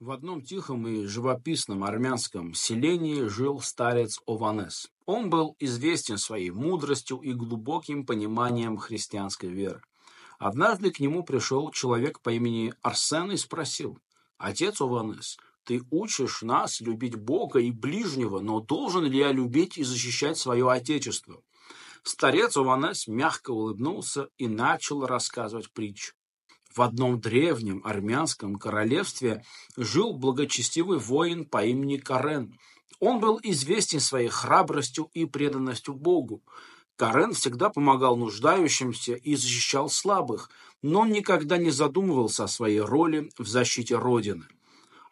В одном тихом и живописном армянском селении жил старец Ованес. Он был известен своей мудростью и глубоким пониманием христианской веры. Однажды к нему пришел человек по имени Арсен и спросил, «Отец Ованес, ты учишь нас любить Бога и ближнего, но должен ли я любить и защищать свое Отечество?» Старец Ованес мягко улыбнулся и начал рассказывать притчу. В одном древнем армянском королевстве жил благочестивый воин по имени Карен. Он был известен своей храбростью и преданностью Богу. Карен всегда помогал нуждающимся и защищал слабых, но он никогда не задумывался о своей роли в защите Родины.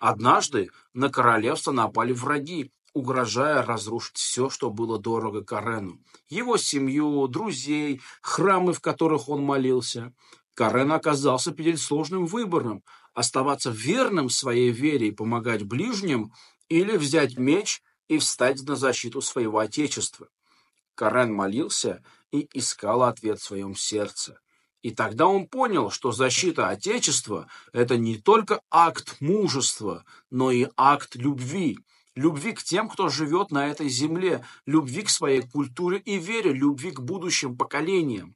Однажды на королевство напали враги, угрожая разрушить все, что было дорого Карену. Его семью, друзей, храмы, в которых он молился. Карен оказался перед сложным выбором – оставаться верным своей вере и помогать ближним, или взять меч и встать на защиту своего отечества. Карен молился и искал ответ в своем сердце. И тогда он понял, что защита Отечества – это не только акт мужества, но и акт любви. Любви к тем, кто живет на этой земле, любви к своей культуре и вере, любви к будущим поколениям.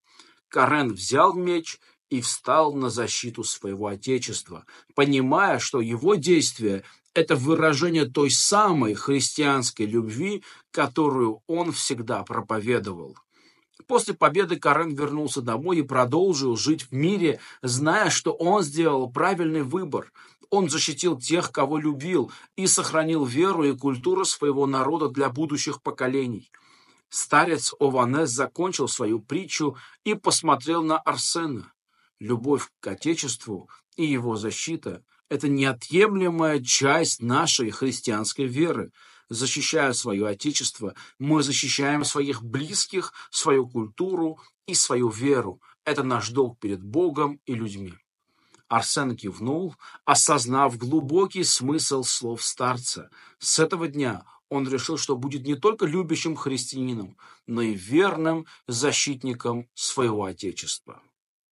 Карен взял меч и встал на защиту своего Отечества, понимая, что его действия – это выражение той самой христианской любви, которую он всегда проповедовал. После победы Карен вернулся домой и продолжил жить в мире, зная, что он сделал правильный выбор. Он защитил тех, кого любил, и сохранил веру и культуру своего народа для будущих поколений. Старец Ованес закончил свою притчу и посмотрел на Арсена любовь к Отечеству и его защита – это неотъемлемая часть нашей христианской веры. Защищая свое Отечество, мы защищаем своих близких, свою культуру и свою веру. Это наш долг перед Богом и людьми. Арсен кивнул, осознав глубокий смысл слов старца. С этого дня он решил, что будет не только любящим христианином, но и верным защитником своего Отечества.